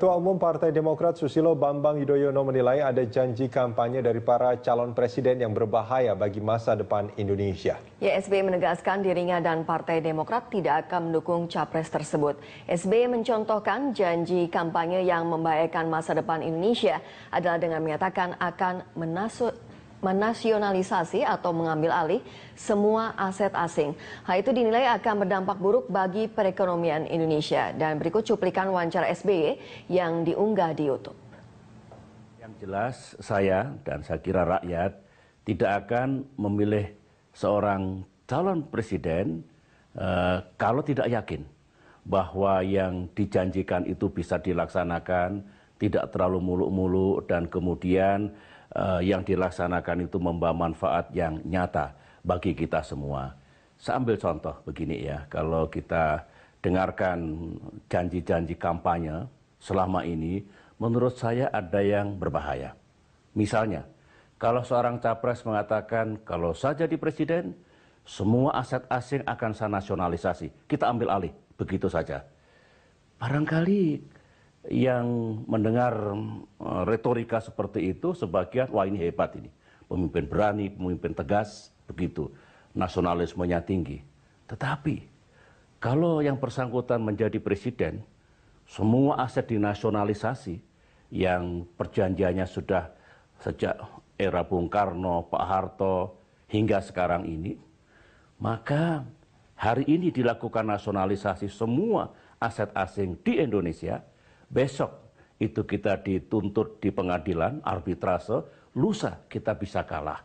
ketua umum partai demokrat susilo bambang yudhoyono menilai ada janji kampanye dari para calon presiden yang berbahaya bagi masa depan Indonesia. Ya, SBY menegaskan dirinya dan Partai Demokrat tidak akan mendukung capres tersebut. SBY mencontohkan janji kampanye yang membahayakan masa depan Indonesia adalah dengan menyatakan akan menasut menasionalisasi atau mengambil alih semua aset asing. Hal itu dinilai akan berdampak buruk bagi perekonomian Indonesia. Dan berikut cuplikan wawancara SBY yang diunggah di YouTube. Yang jelas saya dan saya kira rakyat tidak akan memilih seorang calon presiden eh, kalau tidak yakin bahwa yang dijanjikan itu bisa dilaksanakan, tidak terlalu muluk-muluk dan kemudian uh, yang dilaksanakan itu membawa manfaat yang nyata bagi kita semua. Saya ambil contoh begini ya, kalau kita dengarkan janji-janji kampanye selama ini, menurut saya ada yang berbahaya. Misalnya, kalau seorang capres mengatakan, kalau saja di presiden, semua aset asing akan saya nasionalisasi. Kita ambil alih, begitu saja. Barangkali yang mendengar Eh, retorika seperti itu sebagian wah ini hebat ini pemimpin berani pemimpin tegas begitu nasionalismenya tinggi tetapi kalau yang bersangkutan menjadi presiden semua aset dinasionalisasi yang perjanjiannya sudah sejak era Bung Karno, Pak Harto hingga sekarang ini maka hari ini dilakukan nasionalisasi semua aset asing di Indonesia besok itu kita dituntut di pengadilan, arbitrase, lusa kita bisa kalah.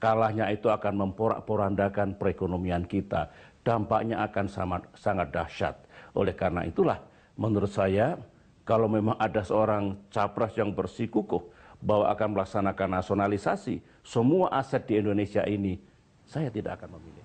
Kalahnya itu akan memporak-porandakan perekonomian kita. Dampaknya akan sangat, sangat dahsyat. Oleh karena itulah, menurut saya, kalau memang ada seorang capres yang bersikukuh bahwa akan melaksanakan nasionalisasi semua aset di Indonesia ini, saya tidak akan memilih.